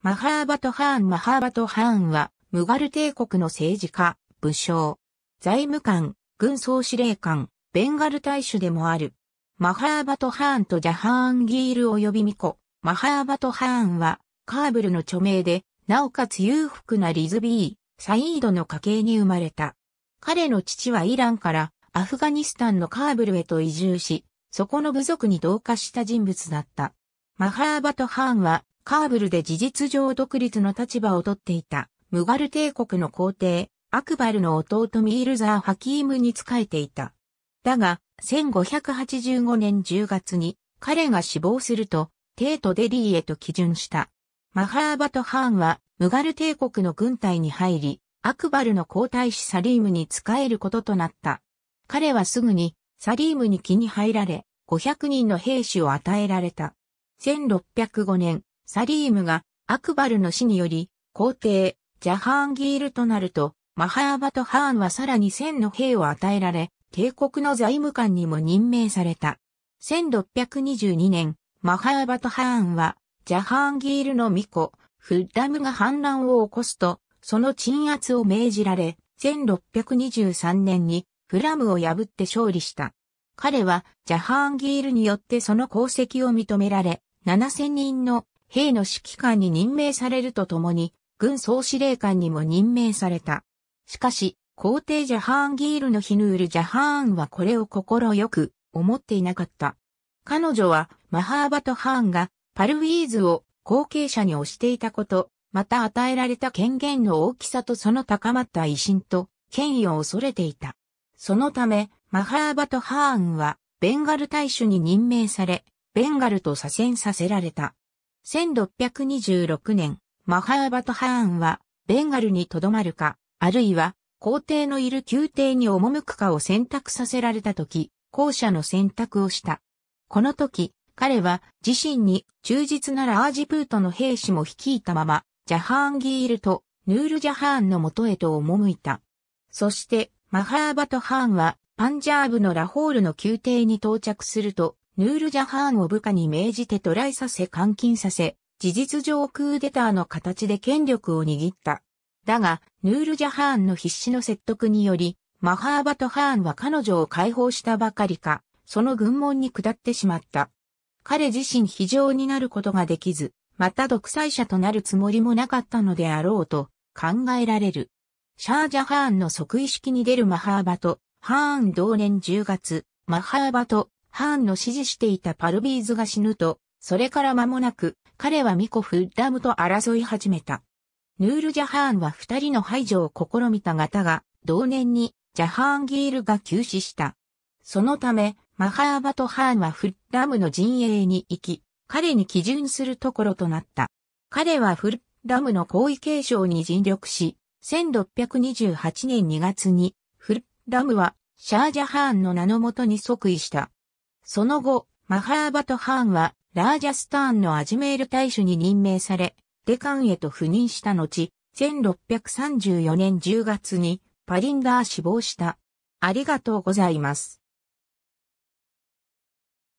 マハーバト・ハーン・マハーバト・ハーンは、ムガル帝国の政治家、武将、財務官、軍総司令官、ベンガル大使でもある。マハーバト・ハーンとジャハーンギール及びミコ、マハーバト・ハーンは、カーブルの著名で、なおかつ裕福なリズビー、サイードの家系に生まれた。彼の父はイランからアフガニスタンのカーブルへと移住し、そこの部族に同化した人物だった。マハーバト・ハーンはカーブルで事実上独立の立場をとっていた、ムガル帝国の皇帝、アクバルの弟ミールザー・ハキームに仕えていた。だが、1585年10月に彼が死亡すると、帝都デリーへと基準した。マハーバト・ハーンは、ムガル帝国の軍隊に入り、アクバルの皇太子サリームに仕えることとなった。彼はすぐに、サリームに気に入られ、500人の兵士を与えられた。1605年、サリームがアクバルの死により、皇帝、ジャハーンギールとなると、マハーバト・ハーンはさらに千の兵を与えられ、帝国の財務官にも任命された。1622年、マハーバト・ハーンは、ジャハーンギールの巫女、フッダムが反乱を起こすと、その鎮圧を命じられ、1623年にフラムを破って勝利した。彼はジャハーンギールによってその功績を認められ、7000人の兵の指揮官に任命されるとともに、軍総司令官にも任命された。しかし、皇帝ジャハーンギールのヒヌール・ジャハーンはこれを心よく思っていなかった。彼女はマハーバト・ハーンがパルウィーズを後継者に推していたこと、また与えられた権限の大きさとその高まった威信と権威を恐れていた。そのため、マハーバト・ハーンはベンガル大主に任命され、ベンガルと左遷させられた。1626年、マハーバト・ハーンは、ベンガルに留まるか、あるいは、皇帝のいる宮廷に赴くかを選択させられた時、後者の選択をした。この時、彼は自身に忠実なラージプートの兵士も率いたまま、ジャハーンギールとヌールジャハーンの元へと赴いた。そして、マハーバト・ハーンは、パンジャーブのラホールの宮廷に到着すると、ヌールジャハーンを部下に命じて捕らえさせ監禁させ、事実上クーデターの形で権力を握った。だが、ヌールジャハーンの必死の説得により、マハーバトハーンは彼女を解放したばかりか、その軍門に下ってしまった。彼自身非常になることができず、また独裁者となるつもりもなかったのであろうと考えられる。シャージャハーンの即位式に出るマハーバト、ハーン同年10月、マハーバト、ハーンの指示していたパルビーズが死ぬと、それから間もなく、彼はミコ・フッラムと争い始めた。ヌール・ジャハーンは二人の排除を試みたがたが、同年にジャハーンギールが急死した。そのため、マハーバとハーンはフッラムの陣営に行き、彼に基準するところとなった。彼はフッラムの皇位継承に尽力し、1628年2月に、フッラムはシャージャハーンの名のもとに即位した。その後、マハーバト・ハーンは、ラージャスターンのアジメール大使に任命され、デカンへと赴任した後、1634年10月に、パリンダー死亡した。ありがとうございます。